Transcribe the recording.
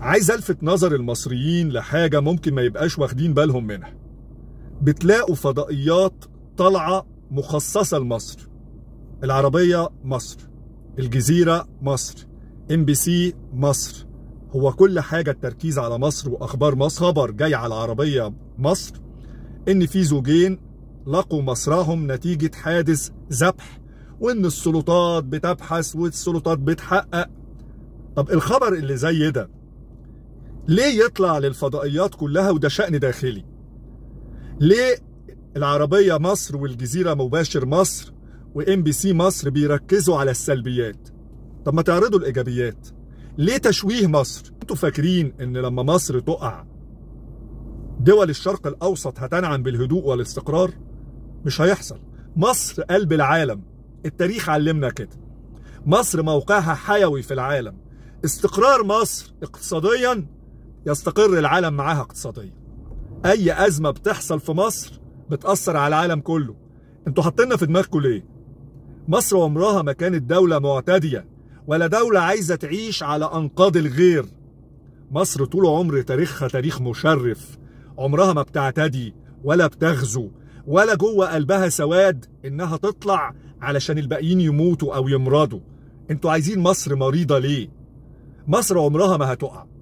عايز الفت نظر المصريين لحاجه ممكن ما يبقاش واخدين بالهم منها بتلاقوا فضائيات طالعه مخصصه لمصر العربيه مصر الجزيره مصر ام بي سي مصر هو كل حاجه التركيز على مصر واخبار مصر خبر جاي على العربيه مصر ان في زوجين لقوا مصرهم نتيجه حادث ذبح وان السلطات بتبحث والسلطات بتحقق طب الخبر اللي زي ده ليه يطلع للفضائيات كلها وده شأن داخلي ليه العربية مصر والجزيرة مباشر مصر وام بي سي مصر بيركزوا على السلبيات طب ما تعرضوا الايجابيات ليه تشويه مصر انتوا فاكرين ان لما مصر تقع دول الشرق الاوسط هتنعم بالهدوء والاستقرار مش هيحصل مصر قلب العالم التاريخ علمنا كده مصر موقعها حيوي في العالم استقرار مصر اقتصاديا يستقر العالم معاها اقتصاديا اي ازمه بتحصل في مصر بتاثر على العالم كله انتوا حاطيننا في دماغكم ليه مصر عمرها ما كانت دوله معتديه ولا دوله عايزه تعيش على انقاض الغير مصر طول عمر تاريخها تاريخ مشرف عمرها ما بتعتدي ولا بتغزو ولا جوه قلبها سواد انها تطلع علشان الباقيين يموتوا او يمرضوا انتوا عايزين مصر مريضه ليه مصر عمرها ما هتقع